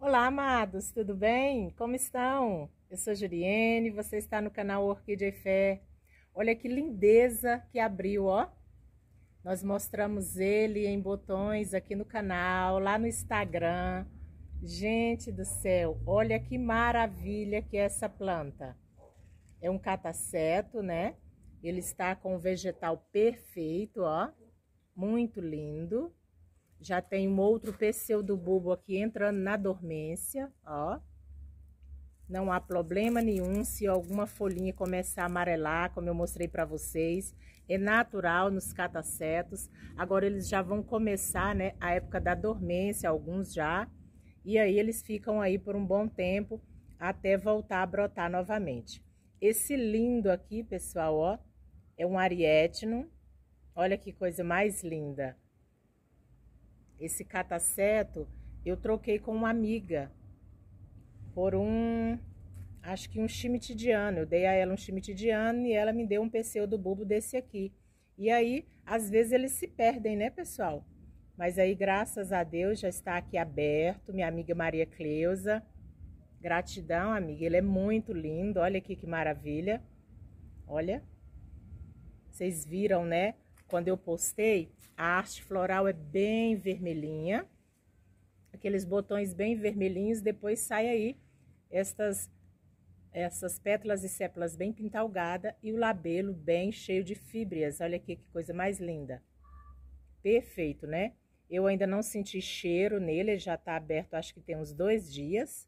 Olá, amados, tudo bem? Como estão? Eu sou Juliene, você está no canal Orquídea e Fé. Olha que lindeza que abriu, ó. Nós mostramos ele em botões aqui no canal, lá no Instagram. Gente do céu, olha que maravilha que é essa planta. É um cataceto, né? Ele está com o vegetal perfeito, ó. Muito lindo. Já tem um outro pseudobulbo aqui entrando na dormência, ó. Não há problema nenhum se alguma folhinha começar a amarelar, como eu mostrei para vocês. É natural nos catacetos. Agora eles já vão começar, né, a época da dormência, alguns já. E aí eles ficam aí por um bom tempo até voltar a brotar novamente. Esse lindo aqui, pessoal, ó, é um arietno. Olha que coisa mais linda esse cataceto, eu troquei com uma amiga por um, acho que um chimitidiano. Eu dei a ela um chimitidiano e ela me deu um pseudo bulbo desse aqui. E aí, às vezes eles se perdem, né, pessoal? Mas aí, graças a Deus, já está aqui aberto, minha amiga Maria Cleusa. Gratidão, amiga. Ele é muito lindo. Olha aqui que maravilha. Olha. Vocês viram, né? quando eu postei, a arte floral é bem vermelhinha. Aqueles botões bem vermelhinhos, depois sai aí estas essas pétalas e sépalas bem pintalgada e o labelo bem cheio de fibras. Olha aqui que coisa mais linda. Perfeito, né? Eu ainda não senti cheiro nele, ele já tá aberto acho que tem uns dois dias.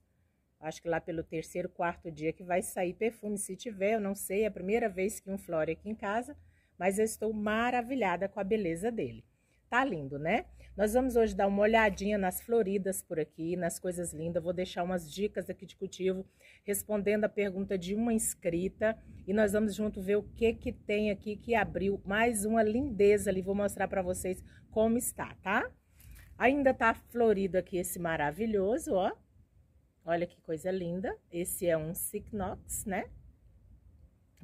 Acho que lá pelo terceiro, quarto dia que vai sair perfume, se tiver, eu não sei, é a primeira vez que um flore aqui em casa mas eu estou maravilhada com a beleza dele. Tá lindo, né? Nós vamos hoje dar uma olhadinha nas floridas por aqui, nas coisas lindas. Vou deixar umas dicas aqui de cultivo, respondendo a pergunta de uma inscrita. E nós vamos junto ver o que que tem aqui que abriu mais uma lindeza ali. Vou mostrar para vocês como está, tá? Ainda tá florido aqui esse maravilhoso, ó. Olha que coisa linda. Esse é um Cycnox, né?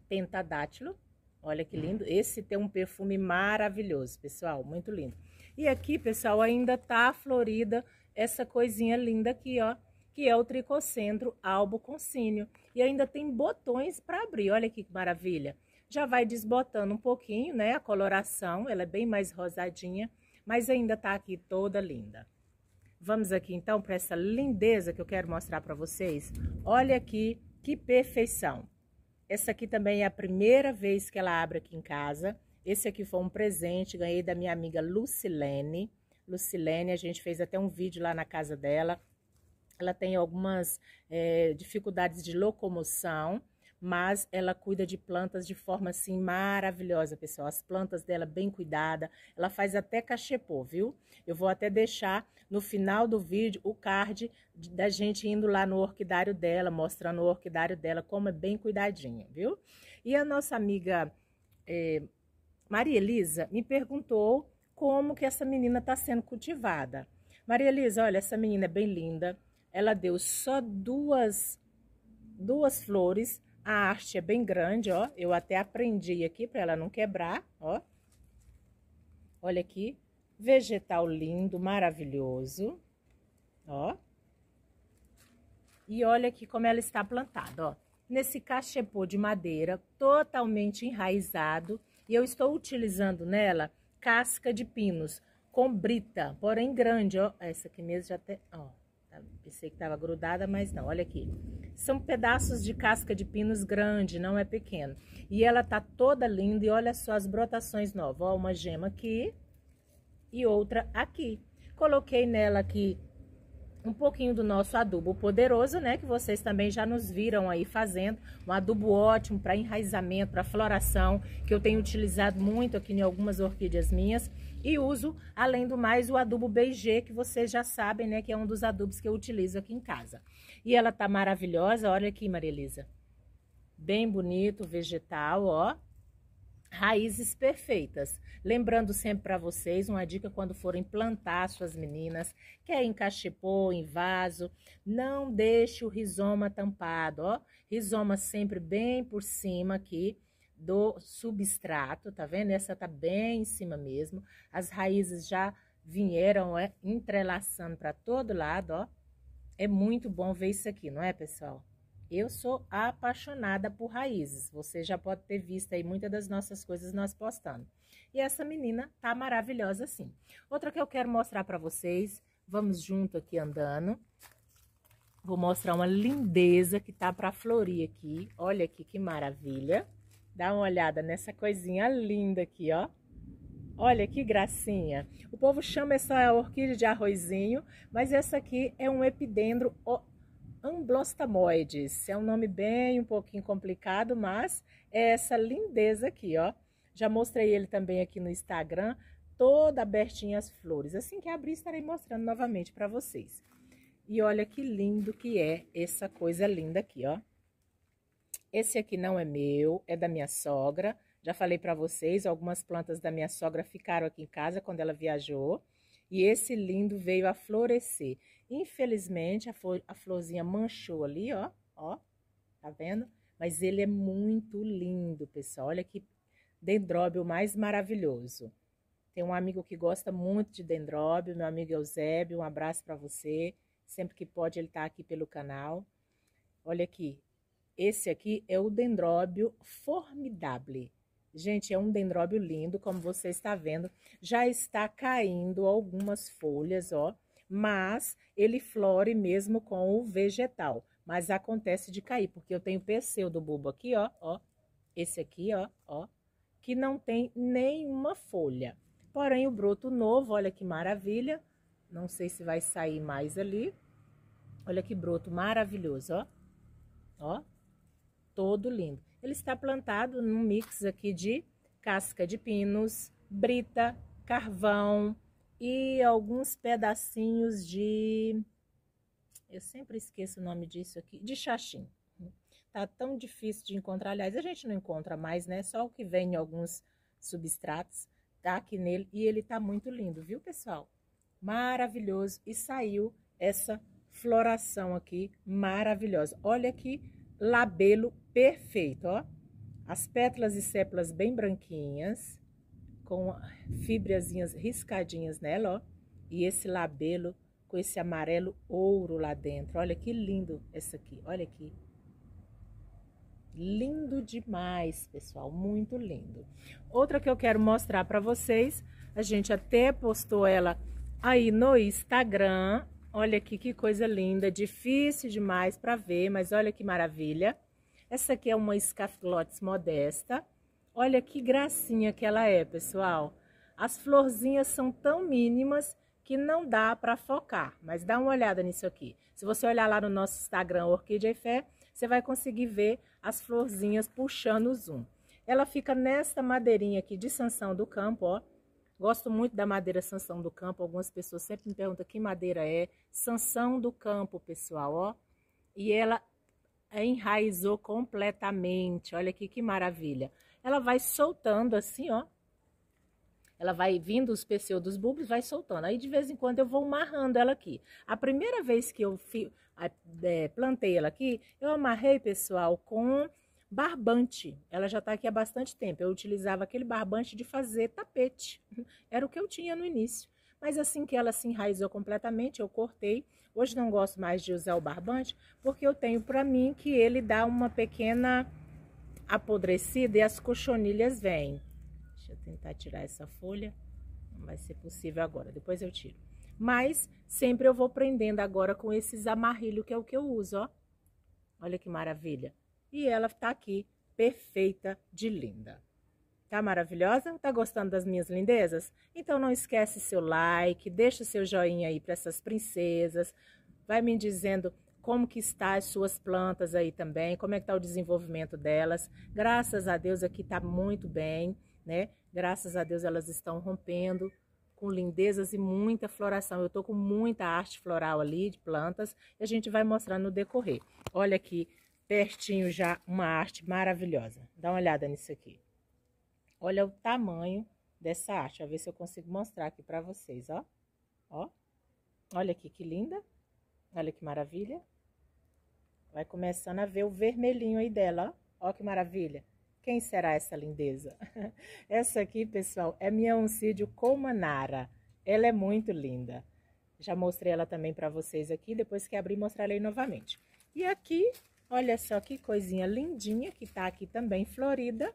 Pentadátilo. Olha que lindo. Esse tem um perfume maravilhoso, pessoal. Muito lindo. E aqui, pessoal, ainda tá florida essa coisinha linda aqui, ó. Que é o Tricocentro Albo E ainda tem botões para abrir. Olha que maravilha. Já vai desbotando um pouquinho, né? A coloração, ela é bem mais rosadinha. Mas ainda tá aqui toda linda. Vamos aqui, então, para essa lindeza que eu quero mostrar para vocês. Olha aqui que perfeição. Essa aqui também é a primeira vez que ela abre aqui em casa. Esse aqui foi um presente, ganhei da minha amiga Lucilene. Lucilene, a gente fez até um vídeo lá na casa dela. Ela tem algumas é, dificuldades de locomoção mas ela cuida de plantas de forma assim maravilhosa, pessoal. As plantas dela bem cuidada, ela faz até cachepô, viu? Eu vou até deixar no final do vídeo o card da gente indo lá no orquidário dela, mostrando o orquidário dela como é bem cuidadinha, viu? E a nossa amiga é, Maria Elisa me perguntou como que essa menina está sendo cultivada. Maria Elisa, olha, essa menina é bem linda. Ela deu só duas duas flores a haste é bem grande, ó. Eu até aprendi aqui para ela não quebrar, ó. Olha aqui. Vegetal lindo, maravilhoso. Ó. E olha aqui como ela está plantada, ó. Nesse cachepô de madeira, totalmente enraizado. E eu estou utilizando nela casca de pinos com brita, porém grande, ó. Essa aqui mesmo já tem, ó. Tá, pensei que estava grudada, mas não. Olha aqui são pedaços de casca de pinos grande, não é pequeno. E ela tá toda linda e olha só as brotações novas. Ó, uma gema aqui e outra aqui. Coloquei nela aqui um pouquinho do nosso adubo poderoso, né? Que vocês também já nos viram aí fazendo. Um adubo ótimo para enraizamento, para floração, que eu tenho utilizado muito aqui em algumas orquídeas minhas. E uso, além do mais, o adubo BG, que vocês já sabem, né? Que é um dos adubos que eu utilizo aqui em casa. E ela tá maravilhosa, olha aqui, Maria Elisa. Bem bonito, vegetal, ó. Raízes perfeitas. Lembrando sempre para vocês, uma dica quando forem plantar suas meninas, quer em cachepô, em vaso, não deixe o rizoma tampado, ó. Rizoma sempre bem por cima aqui, do substrato, tá vendo? Essa tá bem em cima mesmo. As raízes já vieram é, entrelaçando para todo lado, ó. É muito bom ver isso aqui, não é, pessoal? Eu sou apaixonada por raízes. Você já pode ter visto aí muitas das nossas coisas nós postando. E essa menina tá maravilhosa assim. Outra que eu quero mostrar para vocês, vamos junto aqui andando. Vou mostrar uma lindeza que tá para florir aqui. Olha aqui que maravilha. Dá uma olhada nessa coisinha linda aqui, ó. Olha que gracinha. O povo chama essa orquídea de arrozinho, mas essa aqui é um epidendro amblostamoides. É um nome bem um pouquinho complicado, mas é essa lindeza aqui, ó. Já mostrei ele também aqui no Instagram, toda abertinha as flores. Assim que abrir, estarei mostrando novamente para vocês. E olha que lindo que é essa coisa linda aqui, ó. Esse aqui não é meu, é da minha sogra. Já falei para vocês, algumas plantas da minha sogra ficaram aqui em casa quando ela viajou. E esse lindo veio a florescer. Infelizmente, a, flor, a florzinha manchou ali, ó. Ó, tá vendo? Mas ele é muito lindo, pessoal. Olha que dendróbio mais maravilhoso. Tem um amigo que gosta muito de dendróbio, meu amigo Eusébio, um abraço para você. Sempre que pode, ele está aqui pelo canal. Olha aqui, esse aqui é o dendróbio formidável. Gente, é um dendróbio lindo, como você está vendo. Já está caindo algumas folhas, ó. Mas ele flore mesmo com o vegetal. Mas acontece de cair, porque eu tenho pseudo do bulbo aqui, ó, ó. Esse aqui, ó, ó. Que não tem nenhuma folha. Porém, o broto novo, olha que maravilha. Não sei se vai sair mais ali. Olha que broto maravilhoso, ó. Ó, todo lindo. Ele está plantado num mix aqui de casca de pinos, brita, carvão e alguns pedacinhos de... Eu sempre esqueço o nome disso aqui, de xaxim. Tá tão difícil de encontrar, aliás, a gente não encontra mais, né? Só o que vem em alguns substratos, tá aqui nele. E ele tá muito lindo, viu, pessoal? Maravilhoso. E saiu essa floração aqui maravilhosa. Olha que labelo perfeito, ó. As pétalas e sépalas bem branquinhas, com fibrazinhas riscadinhas nela, ó. E esse labelo com esse amarelo ouro lá dentro. Olha que lindo essa aqui, olha aqui. Lindo demais, pessoal, muito lindo. Outra que eu quero mostrar para vocês, a gente até postou ela aí no Instagram. Olha aqui que coisa linda, difícil demais para ver, mas olha que maravilha. Essa aqui é uma escafilotes modesta. Olha que gracinha que ela é, pessoal. As florzinhas são tão mínimas que não dá para focar, mas dá uma olhada nisso aqui. Se você olhar lá no nosso Instagram, Orquídea e Fé, você vai conseguir ver as florzinhas puxando o zoom. Ela fica nesta madeirinha aqui de Sansão do Campo, ó. Gosto muito da madeira Sansão do Campo. Algumas pessoas sempre me perguntam que madeira é. Sansão do Campo, pessoal, ó. E ela enraizou completamente. Olha aqui que maravilha. Ela vai soltando assim, ó. Ela vai vindo os pseudos bulbos, vai soltando. Aí de vez em quando eu vou amarrando ela aqui. A primeira vez que eu fi, é, plantei ela aqui, eu amarrei, pessoal, com barbante. Ela já está aqui há bastante tempo. Eu utilizava aquele barbante de fazer tapete. Era o que eu tinha no início. Mas assim que ela se enraizou completamente, eu cortei. Hoje não gosto mais de usar o barbante, porque eu tenho para mim que ele dá uma pequena apodrecida e as cochonilhas vêm. Deixa eu tentar tirar essa folha. Não vai ser possível agora, depois eu tiro. Mas sempre eu vou prendendo agora com esses amarrilhos, que é o que eu uso, ó. Olha que maravilha. E ela tá aqui, perfeita de linda. Tá maravilhosa? Tá gostando das minhas lindezas? Então não esquece seu like, deixa seu joinha aí para essas princesas. Vai me dizendo como que está as suas plantas aí também, como é que tá o desenvolvimento delas. Graças a Deus aqui tá muito bem, né? Graças a Deus elas estão rompendo com lindezas e muita floração. Eu tô com muita arte floral ali de plantas e a gente vai mostrar no decorrer. Olha aqui pertinho já uma arte maravilhosa. Dá uma olhada nisso aqui. Olha o tamanho dessa arte, A ver se eu consigo mostrar aqui para vocês, ó. Ó. Olha aqui que linda. Olha que maravilha. Vai começando a ver o vermelhinho aí dela, ó. Ó que maravilha. Quem será essa lindeza? essa aqui, pessoal, é minha oncídio comanara. Ela é muito linda. Já mostrei ela também para vocês aqui, depois que abrir, mostrarei novamente. E aqui, olha só que coisinha lindinha que tá aqui também florida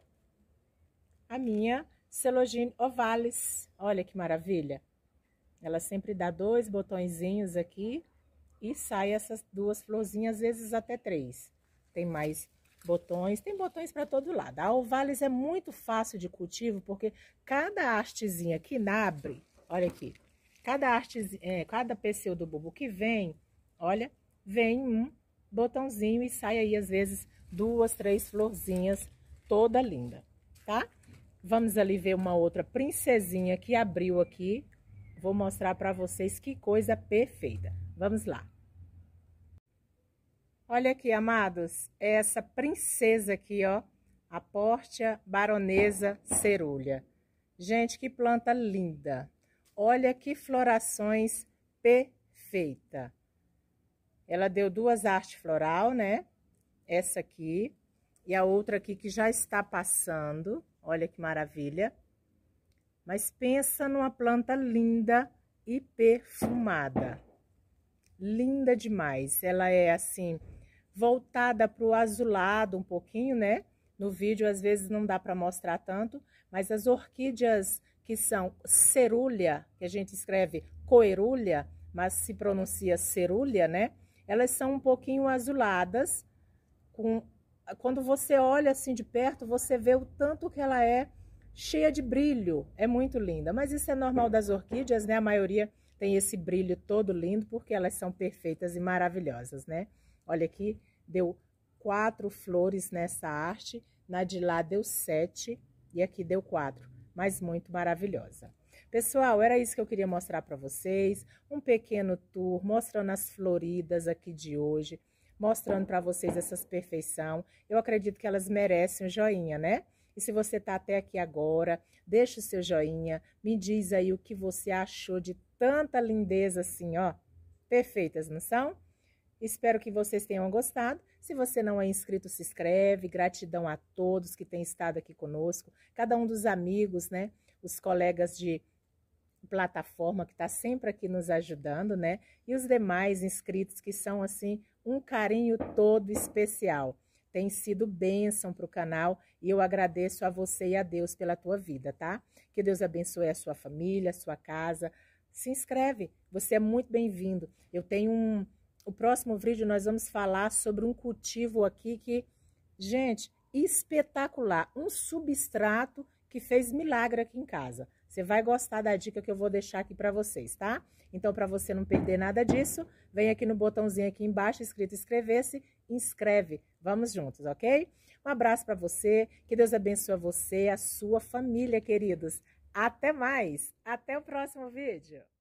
a minha Celogene ovales, Olha que maravilha! Ela sempre dá dois botõezinhos aqui e sai essas duas florzinhas, às vezes até três. Tem mais botões, tem botões para todo lado. A ovales é muito fácil de cultivo, porque cada hastezinha que abre, olha aqui, cada haste, é, cada pecil do bulbo que vem, olha, vem um botãozinho e sai aí, às vezes, duas, três florzinhas, toda linda, tá? Vamos ali ver uma outra princesinha que abriu aqui. Vou mostrar para vocês que coisa perfeita. Vamos lá. Olha aqui, amados, é essa princesa aqui, ó, a Portia baronesa cerulha. Gente, que planta linda. Olha que florações perfeita. Ela deu duas artes floral, né? Essa aqui e a outra aqui que já está passando. Olha que maravilha. Mas pensa numa planta linda e perfumada. Linda demais. Ela é assim, voltada para o azulado um pouquinho, né? No vídeo às vezes não dá para mostrar tanto, mas as orquídeas que são cerúlea, que a gente escreve coerúlia, mas se pronuncia cerúlea, né? Elas são um pouquinho azuladas, com quando você olha assim de perto, você vê o tanto que ela é cheia de brilho. É muito linda. Mas isso é normal das orquídeas, né? A maioria tem esse brilho todo lindo porque elas são perfeitas e maravilhosas, né? Olha aqui, deu quatro flores nessa arte. Na de lá deu sete e aqui deu quatro. Mas muito maravilhosa. Pessoal, era isso que eu queria mostrar para vocês. Um pequeno tour mostrando as floridas aqui de hoje mostrando para vocês essas perfeição. Eu acredito que elas merecem um joinha, né? E se você está até aqui agora, deixa o seu joinha, me diz aí o que você achou de tanta lindeza assim, ó. Perfeitas, não são? Espero que vocês tenham gostado. Se você não é inscrito, se inscreve. Gratidão a todos que têm estado aqui conosco, cada um dos amigos, né? Os colegas de plataforma que está sempre aqui nos ajudando, né? E os demais inscritos que são assim um carinho todo especial. Tem sido bênção para o canal e eu agradeço a você e a Deus pela tua vida, tá? Que Deus abençoe a sua família, a sua casa. Se inscreve, você é muito bem-vindo. Eu tenho um. O próximo vídeo nós vamos falar sobre um cultivo aqui que, gente, espetacular. Um substrato que fez milagre aqui em casa. Você vai gostar da dica que eu vou deixar aqui para vocês, tá? Então, para você não perder nada disso, vem aqui no botãozinho aqui embaixo escrito inscrever-se, inscreve. Vamos juntos, ok? Um abraço para você, que Deus abençoe você, a sua família, queridos. Até mais, até o próximo vídeo.